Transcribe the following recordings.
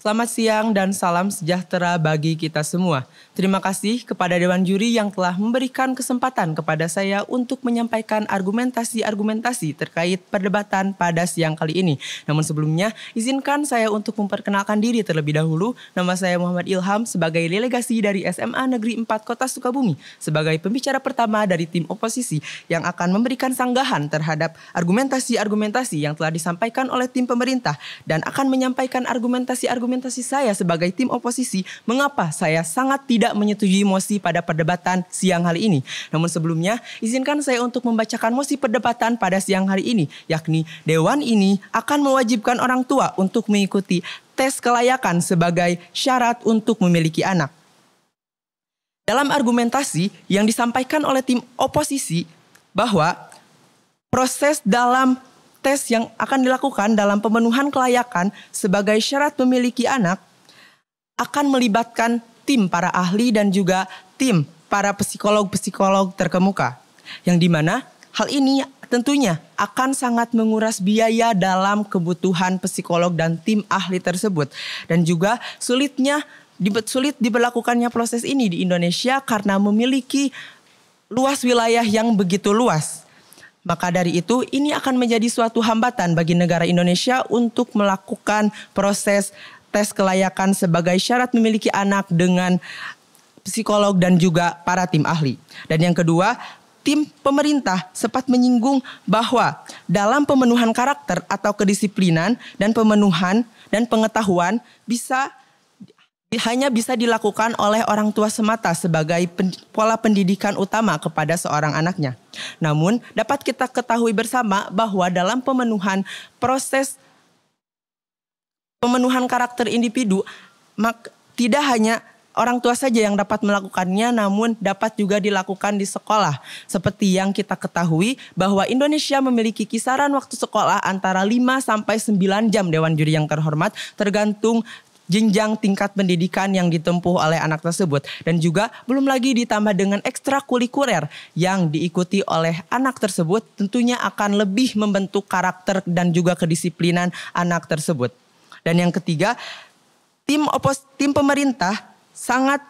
Selamat siang dan salam sejahtera bagi kita semua. Terima kasih kepada Dewan Juri yang telah memberikan kesempatan kepada saya untuk menyampaikan argumentasi-argumentasi terkait perdebatan pada siang kali ini. Namun sebelumnya, izinkan saya untuk memperkenalkan diri terlebih dahulu. Nama saya Muhammad Ilham sebagai delegasi dari SMA Negeri 4 Kota Sukabumi sebagai pembicara pertama dari tim oposisi yang akan memberikan sanggahan terhadap argumentasi-argumentasi yang telah disampaikan oleh tim pemerintah dan akan menyampaikan argumentasi-argumentasi Argumentasi saya sebagai tim oposisi mengapa saya sangat tidak menyetujui mosi pada perdebatan siang hari ini. Namun sebelumnya, izinkan saya untuk membacakan mosi perdebatan pada siang hari ini, yakni dewan ini akan mewajibkan orang tua untuk mengikuti tes kelayakan sebagai syarat untuk memiliki anak. Dalam argumentasi yang disampaikan oleh tim oposisi bahwa proses dalam tes yang akan dilakukan dalam pemenuhan kelayakan sebagai syarat memiliki anak akan melibatkan tim para ahli dan juga tim para psikolog-psikolog terkemuka. Yang dimana hal ini tentunya akan sangat menguras biaya dalam kebutuhan psikolog dan tim ahli tersebut. Dan juga sulitnya sulit diberlakukannya proses ini di Indonesia karena memiliki luas wilayah yang begitu luas. Maka dari itu, ini akan menjadi suatu hambatan bagi negara Indonesia untuk melakukan proses tes kelayakan sebagai syarat memiliki anak dengan psikolog dan juga para tim ahli. Dan yang kedua, tim pemerintah sempat menyinggung bahwa dalam pemenuhan karakter atau kedisiplinan dan pemenuhan dan pengetahuan bisa hanya bisa dilakukan oleh orang tua semata sebagai pen pola pendidikan utama kepada seorang anaknya. Namun, dapat kita ketahui bersama bahwa dalam pemenuhan proses pemenuhan karakter individu, mak tidak hanya orang tua saja yang dapat melakukannya, namun dapat juga dilakukan di sekolah. Seperti yang kita ketahui bahwa Indonesia memiliki kisaran waktu sekolah antara 5 sampai 9 jam Dewan Juri yang terhormat, tergantung jenjang tingkat pendidikan yang ditempuh oleh anak tersebut dan juga belum lagi ditambah dengan ekstrakurikuler yang diikuti oleh anak tersebut tentunya akan lebih membentuk karakter dan juga kedisiplinan anak tersebut. Dan yang ketiga, tim opos tim pemerintah sangat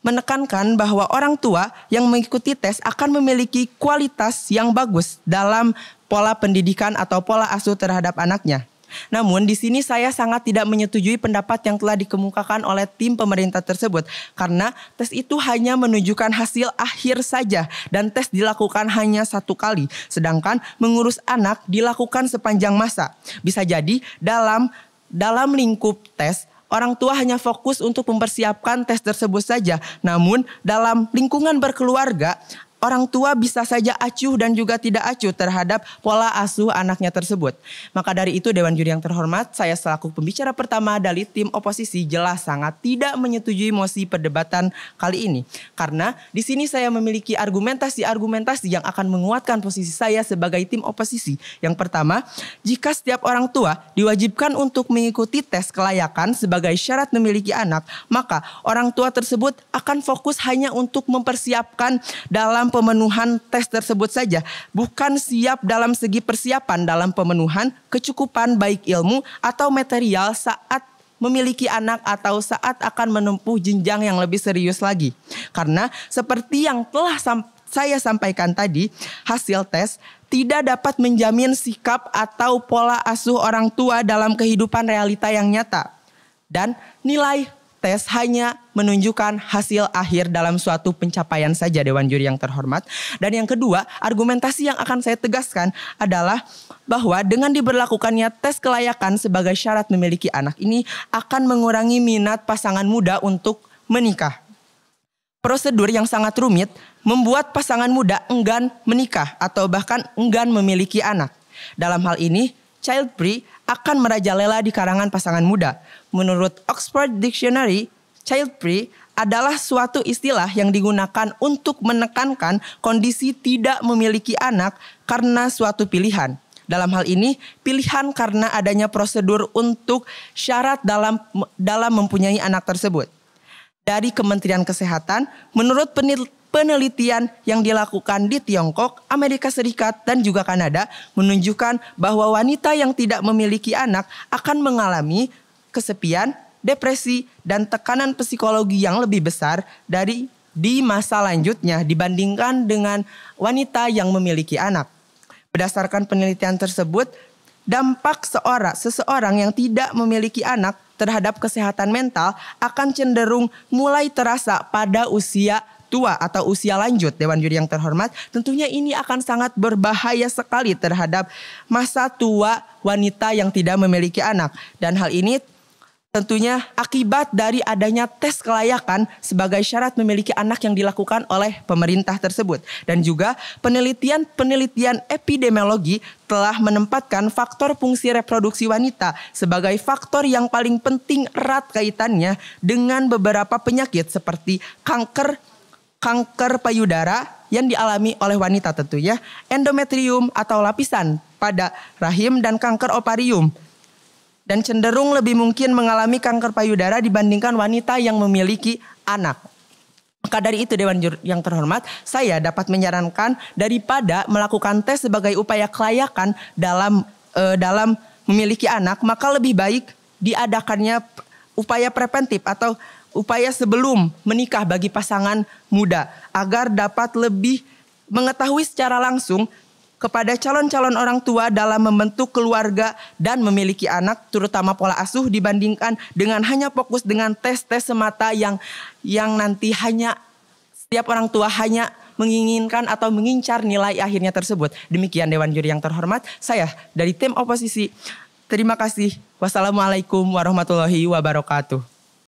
menekankan bahwa orang tua yang mengikuti tes akan memiliki kualitas yang bagus dalam pola pendidikan atau pola asuh terhadap anaknya. Namun di sini saya sangat tidak menyetujui pendapat yang telah dikemukakan oleh tim pemerintah tersebut karena tes itu hanya menunjukkan hasil akhir saja dan tes dilakukan hanya satu kali sedangkan mengurus anak dilakukan sepanjang masa. Bisa jadi dalam dalam lingkup tes orang tua hanya fokus untuk mempersiapkan tes tersebut saja. Namun, dalam lingkungan berkeluarga, orang tua bisa saja acuh dan juga tidak acuh terhadap pola asuh anaknya tersebut. Maka dari itu Dewan Juri yang terhormat, saya selaku pembicara pertama dari tim oposisi jelas sangat tidak menyetujui mosi perdebatan kali ini. Karena di sini saya memiliki argumentasi-argumentasi yang akan menguatkan posisi saya sebagai tim oposisi. Yang pertama, jika setiap orang tua diwajibkan untuk mengikuti tes kelayakan sebagai syarat memiliki anak, maka orang tua tersebut akan fokus hanya untuk mempersiapkan dalam pemenuhan tes tersebut saja, bukan siap dalam segi persiapan dalam pemenuhan kecukupan baik ilmu atau material saat memiliki anak atau saat akan menempuh jenjang yang lebih serius lagi. Karena seperti yang telah sam saya sampaikan tadi, hasil tes tidak dapat menjamin sikap atau pola asuh orang tua dalam kehidupan realita yang nyata. Dan nilai tes hanya menunjukkan hasil akhir dalam suatu pencapaian saja Dewan Juri yang terhormat. Dan yang kedua, argumentasi yang akan saya tegaskan adalah bahwa dengan diberlakukannya tes kelayakan sebagai syarat memiliki anak ini akan mengurangi minat pasangan muda untuk menikah. Prosedur yang sangat rumit membuat pasangan muda enggan menikah atau bahkan enggan memiliki anak. Dalam hal ini, child free akan merajalela di karangan pasangan muda. Menurut Oxford Dictionary, child free adalah suatu istilah yang digunakan untuk menekankan kondisi tidak memiliki anak karena suatu pilihan. Dalam hal ini, pilihan karena adanya prosedur untuk syarat dalam dalam mempunyai anak tersebut. Dari Kementerian Kesehatan, menurut penelitian penelitian yang dilakukan di Tiongkok, Amerika Serikat, dan juga Kanada menunjukkan bahwa wanita yang tidak memiliki anak akan mengalami kesepian, depresi, dan tekanan psikologi yang lebih besar dari di masa lanjutnya dibandingkan dengan wanita yang memiliki anak. Berdasarkan penelitian tersebut, dampak seorang seseorang yang tidak memiliki anak terhadap kesehatan mental akan cenderung mulai terasa pada usia tua atau usia lanjut Dewan Juri yang terhormat tentunya ini akan sangat berbahaya sekali terhadap masa tua wanita yang tidak memiliki anak dan hal ini tentunya akibat dari adanya tes kelayakan sebagai syarat memiliki anak yang dilakukan oleh pemerintah tersebut. Dan juga penelitian-penelitian epidemiologi telah menempatkan faktor fungsi reproduksi wanita sebagai faktor yang paling penting erat kaitannya dengan beberapa penyakit seperti kanker, kanker payudara yang dialami oleh wanita tentunya, endometrium atau lapisan pada rahim dan kanker ovarium dan cenderung lebih mungkin mengalami kanker payudara dibandingkan wanita yang memiliki anak. Maka dari itu Dewan yang terhormat, saya dapat menyarankan daripada melakukan tes sebagai upaya kelayakan dalam e, dalam memiliki anak, maka lebih baik diadakannya upaya preventif atau upaya sebelum menikah bagi pasangan muda agar dapat lebih mengetahui secara langsung kepada calon-calon orang tua dalam membentuk keluarga dan memiliki anak terutama pola asuh dibandingkan dengan hanya fokus dengan tes-tes semata yang yang nanti hanya setiap orang tua hanya menginginkan atau mengincar nilai akhirnya tersebut. Demikian dewan juri yang terhormat, saya dari tim oposisi. Terima kasih. Wassalamualaikum warahmatullahi wabarakatuh.